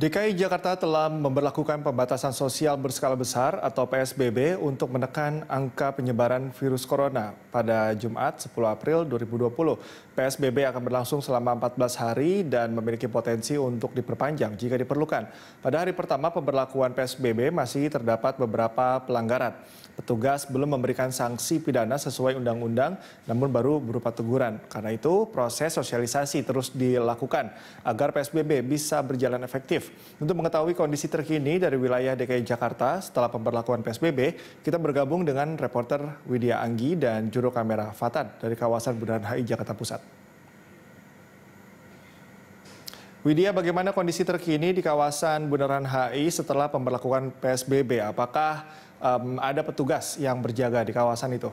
DKI Jakarta telah memperlakukan pembatasan sosial berskala besar atau PSBB untuk menekan angka penyebaran virus corona. Pada Jumat 10 April 2020, PSBB akan berlangsung selama 14 hari dan memiliki potensi untuk diperpanjang jika diperlukan. Pada hari pertama pemberlakuan PSBB masih terdapat beberapa pelanggaran. Petugas belum memberikan sanksi pidana sesuai undang-undang namun baru berupa teguran. Karena itu proses sosialisasi terus dilakukan agar PSBB bisa berjalan efektif untuk mengetahui kondisi terkini dari wilayah DKI Jakarta setelah pemberlakuan PSBB, kita bergabung dengan reporter Widya Anggi dan juru kamera Fatan dari kawasan Bundaran HI Jakarta Pusat. Widya, bagaimana kondisi terkini di kawasan Bundaran HI setelah pemberlakuan PSBB? Apakah um, ada petugas yang berjaga di kawasan itu?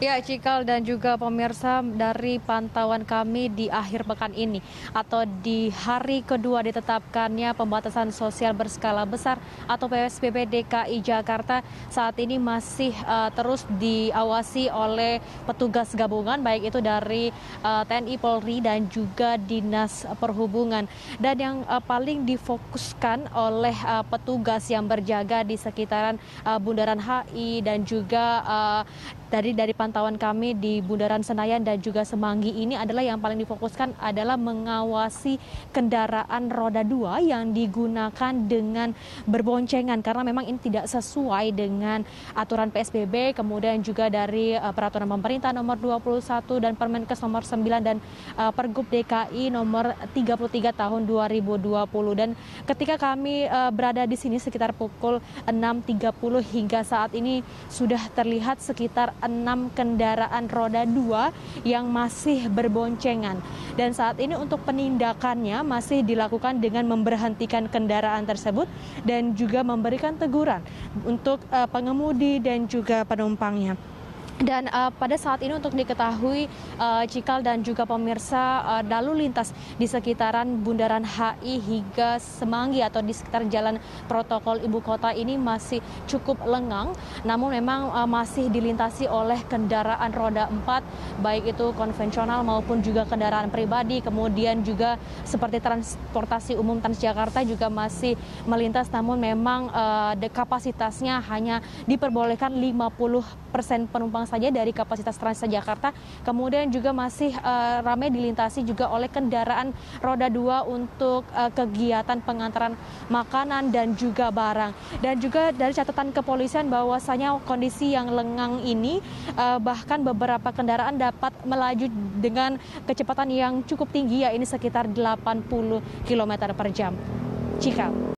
Ya, Cikal dan juga pemirsa dari pantauan kami di akhir pekan ini atau di hari kedua ditetapkannya pembatasan sosial berskala besar atau PSBB DKI Jakarta saat ini masih uh, terus diawasi oleh petugas gabungan baik itu dari uh, eh, TNI Polri dan juga Dinas Perhubungan. Dan yang uh, paling difokuskan oleh uh, petugas yang berjaga di sekitaran uh, Bundaran HI dan juga uh, dari dari pantauan pantauan kami di Bundaran Senayan dan juga Semanggi ini adalah yang paling difokuskan adalah mengawasi kendaraan roda dua yang digunakan dengan berboncengan karena memang ini tidak sesuai dengan aturan PSBB kemudian juga dari uh, peraturan pemerintah nomor 21 dan Permenkes nomor 9 dan uh, Pergub DKI nomor 33 tahun 2020 dan ketika kami uh, berada di sini sekitar pukul 6.30 hingga saat ini sudah terlihat sekitar 6 kendaraan roda dua yang masih berboncengan. Dan saat ini untuk penindakannya masih dilakukan dengan memberhentikan kendaraan tersebut dan juga memberikan teguran untuk eh, pengemudi dan juga penumpangnya. Dan uh, pada saat ini untuk diketahui uh, Cikal dan juga pemirsa uh, lalu lintas di sekitaran Bundaran HI hingga Semanggi atau di sekitar Jalan Protokol Ibu Kota ini masih cukup lengang. Namun memang uh, masih dilintasi oleh kendaraan roda 4 baik itu konvensional maupun juga kendaraan pribadi. Kemudian juga seperti transportasi umum Transjakarta juga masih melintas namun memang uh, kapasitasnya hanya diperbolehkan 50% penumpang saja dari kapasitas Transjakarta. Kemudian juga masih uh, ramai dilintasi juga oleh kendaraan roda dua untuk uh, kegiatan pengantaran makanan dan juga barang. Dan juga dari catatan kepolisian bahwasanya kondisi yang lengang ini uh, bahkan beberapa kendaraan dapat melaju dengan kecepatan yang cukup tinggi ya ini sekitar 80 km per jam. Cikal.